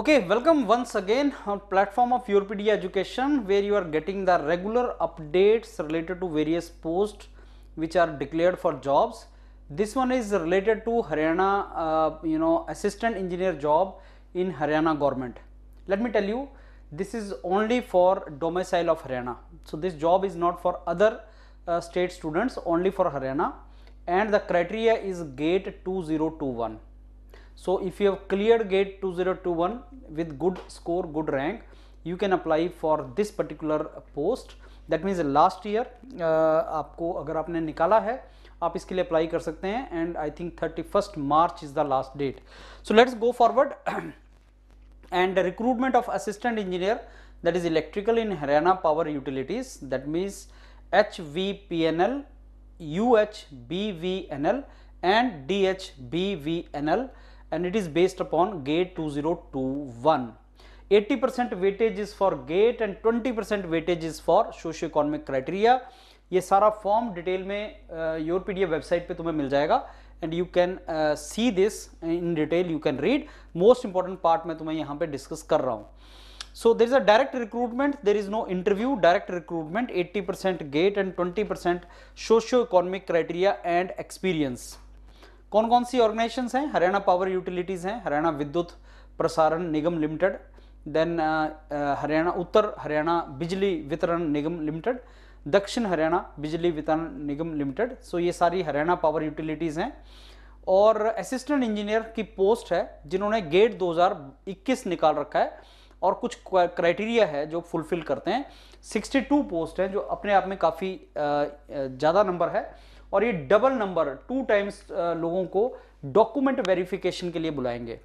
Okay, welcome once again on platform of Europedia Education where you are getting the regular updates related to various posts which are declared for jobs. This one is related to Haryana, uh, you know, assistant engineer job in Haryana government. Let me tell you, this is only for domicile of Haryana. So, this job is not for other uh, state students, only for Haryana and the criteria is GATE 2021. so if you have cleared gate 2021 with good score good rank you can apply for this particular post that means last year uh, aapko agar aapne nikala hai आप इसके लिए apply कर सकते हैं and I think thirty first March is the last date so let's go forward and recruitment of assistant engineer that is electrical in Haryana power utilities that means H V P N L U H B V N L and D H B V N L and it is based upon gate 2021. 80% weightage is for gate and 20% weightage is for socioeconomic criteria. ये सारा form detail में your PDF website पे तुम्हें मिल जाएगा and you can see this in detail. You can read most important part मैं तुम्हें यहाँ पे discuss कर रहा हूँ So there is a direct recruitment, there is no interview, direct recruitment 80% gate and 20% socio-economic criteria and experience. कौन कौन सी organisation हैं हरियाणा पावर यूटिलिटीज़ हैं हरियाणा विद्युत प्रसारण निगम लिमिटेड देन हरियाणा उत्तर हरियाणा बिजली वितरण निगम लिमिटेड दक्षिण हरियाणा बिजली वितरण निगम लिमिटेड सो ये सारी हरियाणा पावर यूटिलिटीज़ हैं और असिस्टेंट इंजीनियर की पोस्ट है जिन्होंने गेट 2021 निकाल रखा है और कुछ क्राइटेरिया है जो फुलफिल करते हैं 62 पोस्ट हैं जो अपने आप में काफ़ी uh, uh, ज़्यादा नंबर है और ये डबल नंबर टू टाइम्स लोगों को डॉक्यूमेंट वेरिफिकेशन के लिए बुलाएंगे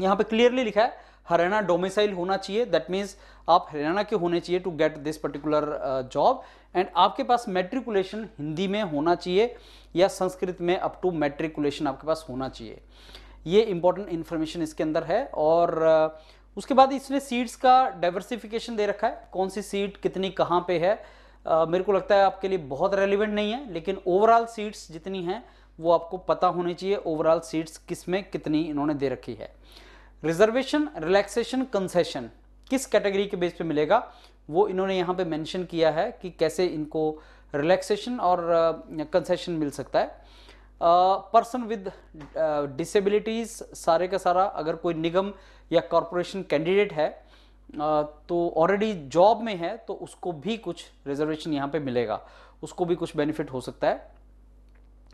यहाँ पे क्लियरली लिखा है हरियाणा डोमिसाइल होना चाहिए दैट मीन्स आप हरियाणा के होने चाहिए to get this particular job and आपके पास मेट्रिकुलेशन हिंदी में होना चाहिए या संस्कृत में अप टू मेट्रिकुलेशन आपके पास होना चाहिए ये इंपॉर्टेंट इन्फॉर्मेशन इसके अंदर है और उसके बाद इसने सीट्स का डाइवर्सिफिकेशन दे रखा है कौन सी सीट कितनी कहाँ पे है मेरे को लगता है आपके लिए बहुत रेलिवेंट नहीं है लेकिन ओवरऑल सीट्स जितनी हैं वो आपको पता होनी चाहिए ओवरऑल सीट्स किस में कितनी इन्होंने दे रखी है रिजर्वेशन रिलैक्सेशन कंसेशन किस कैटेगरी के बेस पे मिलेगा वो इन्होंने यहाँ पे मेंशन किया है कि कैसे इनको रिलैक्सेशन और कंसेशन uh, मिल सकता है पर्सन विद डिसेबिलिटीज़ सारे का सारा अगर कोई निगम या कॉरपोरेशन कैंडिडेट है तो ऑलरेडी जॉब में है तो उसको भी कुछ रिजर्वेशन यहाँ पे मिलेगा उसको भी कुछ बेनिफिट हो सकता है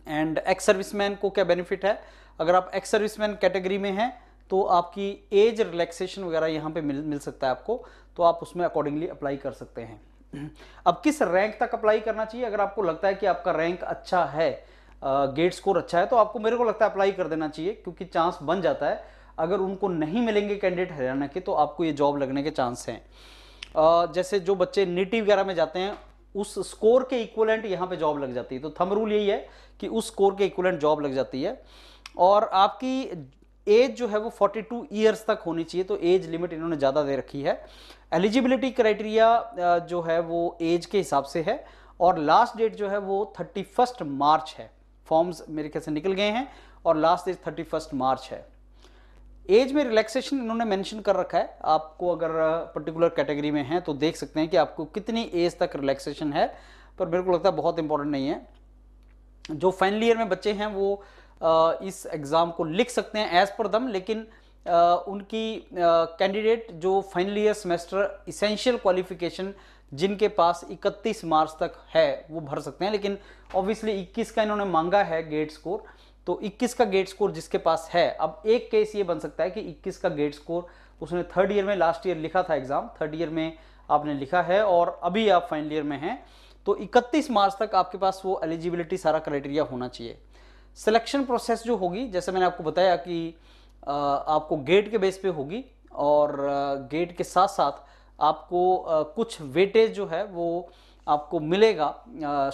एंड एक्स सर्विसमैन को क्या बेनिफिट है अगर आप एक्स सर्विसमैन कैटेगरी में हैं तो आपकी एज रिलैक्सेशन वगैरह यहाँ पे मिल मिल सकता है आपको तो आप उसमें अकॉर्डिंगली अप्लाई कर सकते हैं अब किस रैंक तक अप्लाई करना चाहिए अगर आपको लगता है कि आपका रैंक अच्छा है गेट स्कोर अच्छा है तो आपको मेरे को लगता है अप्लाई कर देना चाहिए क्योंकि चांस बन जाता है अगर उनको नहीं मिलेंगे कैंडिडेट हरियाणा के तो आपको ये जॉब लगने के चांस हैं जैसे जो बच्चे नीटी वगैरह में जाते हैं उस स्कोर के इक्वलेंट यहाँ पे जॉब लग जाती है तो थम रूल यही है कि उस स्कोर के इक्वलेंट जॉब लग जाती है और आपकी एज जो है वो 42 टू ईयर्स तक होनी चाहिए तो एज लिमिट इन्होंने ज़्यादा दे रखी है एलिजिबिलिटी क्राइटेरिया जो है वो एज के हिसाब से है और लास्ट डेट जो है वो थर्टी मार्च है फॉर्म्स मेरे ख्याल से निकल गए हैं और लास्ट डेट थर्टी मार्च है एज में रिलैक्सेशन इन्होंने मेंशन कर रखा है आपको अगर पर्टिकुलर कैटेगरी में हैं तो देख सकते हैं कि आपको कितनी एज तक रिलैक्सेशन है पर मेरे को लगता है बहुत इंपॉर्टेंट नहीं है जो फाइनल ईयर में बच्चे हैं वो इस एग्ज़ाम को लिख सकते हैं एज़ पर दम लेकिन उनकी कैंडिडेट जो final year semester essential qualification जिनके पास 31 मार्च तक है वो भर सकते हैं लेकिन ऑब्वियसली 21 का इन्होंने मांगा है गेट स्कोर तो 21 का गेट स्कोर जिसके पास है अब एक केस ये बन सकता है कि 21 का गेट स्कोर उसने थर्ड ईयर में लास्ट ईयर लिखा था एग्ज़ाम थर्ड ईयर में आपने लिखा है और अभी आप फाइनल ईयर में हैं तो 31 मार्च तक आपके पास वो एलिजिबिलिटी सारा क्राइटेरिया होना चाहिए सिलेक्शन प्रोसेस जो होगी जैसे मैंने आपको बताया कि आपको गेट के बेस पे होगी और गेट के साथ साथ आपको कुछ वेटेज जो है वो आपको मिलेगा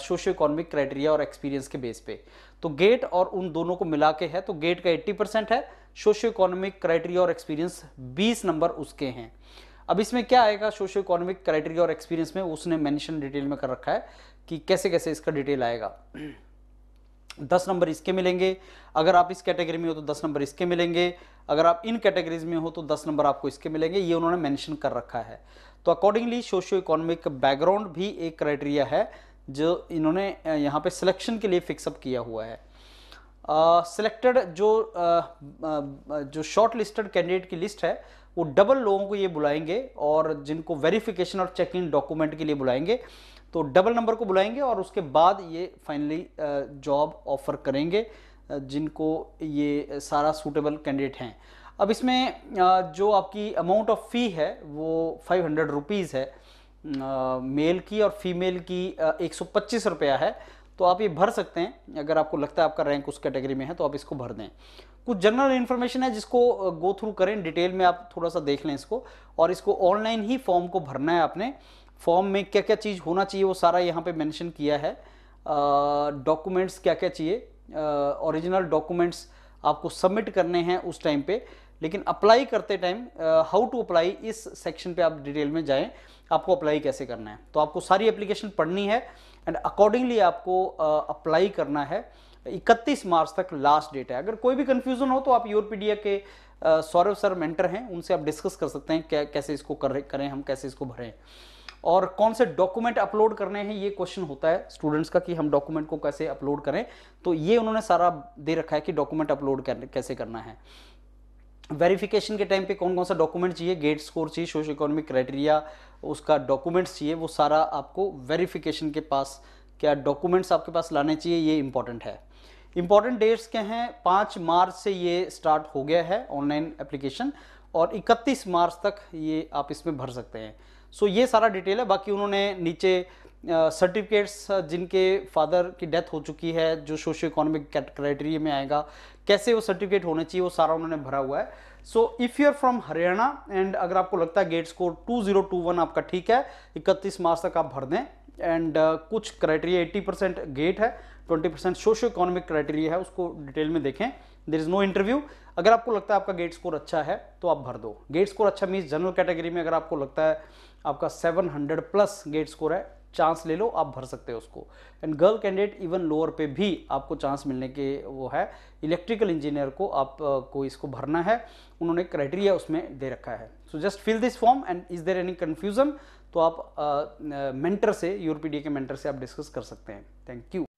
सोशो इकोनॉमिक क्राइटेरिया और एक्सपीरियंस के बेस पे तो गेट और उन दोनों को मिला के है तो गेट का 80 परसेंट है सोशो इकोनॉमिक क्राइटेरिया और एक्सपीरियंस 20 नंबर उसके हैं अब इसमें क्या आएगा सोशो इकोनॉमिक क्राइटेरिया और एक्सपीरियंस में उसने मैंशन डिटेल में कर रखा है कि कैसे कैसे इसका डिटेल आएगा दस नंबर इसके मिलेंगे अगर आप इस कैटेगरी में हो तो दस नंबर इसके मिलेंगे अगर आप इन कैटेगरीज में हो तो दस नंबर आपको इसके मिलेंगे ये उन्होंने मैंशन कर रखा है तो अकॉर्डिंगली सोशियो इकोनॉमिक बैकग्राउंड भी एक क्राइटेरिया है जो इन्होंने यहाँ पे सिलेक्शन के लिए फिक्सअप किया हुआ है सिलेक्टेड uh, जो uh, जो शॉर्ट लिस्टेड कैंडिडेट की लिस्ट है वो डबल लोगों को ये बुलाएंगे और जिनको वेरिफिकेशन और चेक इन डॉक्यूमेंट के लिए बुलाएंगे तो डबल नंबर को बुलाएंगे और उसके बाद ये फाइनली जॉब ऑफर करेंगे जिनको ये सारा सूटेबल कैंडिडेट हैं अब इसमें जो आपकी अमाउंट ऑफ फ़ी है वो फाइव हंड्रेड रुपीज़ है मेल की और फीमेल की एक सौ पच्चीस रुपया है तो आप ये भर सकते हैं अगर आपको लगता है आपका रैंक उस कैटेगरी में है तो आप इसको भर दें कुछ जनरल इन्फॉर्मेशन है जिसको गो थ्रू करें डिटेल में आप थोड़ा सा देख लें इसको और इसको ऑनलाइन ही फॉर्म को भरना है आपने फॉर्म में क्या क्या चीज़ होना चाहिए वो सारा यहाँ पे मेंशन किया है डॉक्यूमेंट्स क्या क्या चाहिए ओरिजिनल डॉक्यूमेंट्स आपको सबमिट करने हैं उस टाइम पे लेकिन अप्लाई करते टाइम हाउ टू अप्लाई इस सेक्शन पे आप डिटेल में जाएं आपको अप्लाई कैसे करना है तो आपको सारी एप्लीकेशन पढ़नी है एंड अकॉर्डिंगली आपको अप्लाई uh, करना है 31 मार्च तक लास्ट डेट है अगर कोई भी कन्फ्यूजन हो तो आप पीडिया के सौरभ सर मेंटर हैं उनसे आप डिस्कस कर सकते हैं क्या कैसे इसको कर, करें हम कैसे इसको भरें और कौन से डॉक्यूमेंट अपलोड करने हैं ये क्वेश्चन होता है स्टूडेंट्स का कि हम डॉक्यूमेंट को कैसे अपलोड करें तो ये उन्होंने सारा दे रखा है कि डॉक्यूमेंट अपलोड कैसे करना है वेरिफिकेशन के टाइम पे कौन कौन सा डॉक्यूमेंट चाहिए गेट स्कोर चाहिए सोशल इकोनॉमिक क्राइटेरिया उसका डॉक्यूमेंट्स चाहिए वो सारा आपको वेरिफिकेशन के पास क्या डॉक्यूमेंट्स आपके पास लाने चाहिए ये इंपॉर्टेंट है इंपॉर्टेंट डेट्स क्या हैं पाँच मार्च से ये स्टार्ट हो गया है ऑनलाइन एप्लीकेशन और इकतीस मार्च तक ये आप इसमें भर सकते हैं सो so, ये सारा डिटेल है बाकी उन्होंने नीचे सर्टिफिकेट्स जिनके फादर की डेथ हो चुकी है जो सोशो इकोनॉमिक क्राइटेरिया में आएगा कैसे वो सर्टिफिकेट होने चाहिए वो सारा उन्होंने भरा हुआ है so if you are from Haryana and अगर आपको लगता है गेट स्कोर 2021 आपका ठीक है 31 मार्च तक आप भर दें एंड uh, कुछ क्राइटेरिया 80 परसेंट गेट है 20 परसेंट सोशो इकोनॉमिक क्राइटेरिया है उसको डिटेल में देखें देर इज़ नो इंटरव्यू अगर आपको लगता है आपका गेट स्कोर अच्छा है तो आप भर दो गेट स्कोर अच्छा मीन्स जनरल कैटेगरी में अगर आपको लगता है आपका 700 प्लस गेट स्कोर है चांस ले लो आप भर सकते हो उसको and girl candidate even lower पे भी आपको चांस मिलने के वो है इलेक्ट्रिकल इंजीनियर को आप को इसको भरना है उन्होंने क्राइटेरिया उसमें दे रखा है so just fill this form and is there any confusion तो आप मेंटर uh, से यूरोपीडी के मेंटर से आप डिस्कस कर सकते हैं थैंक यू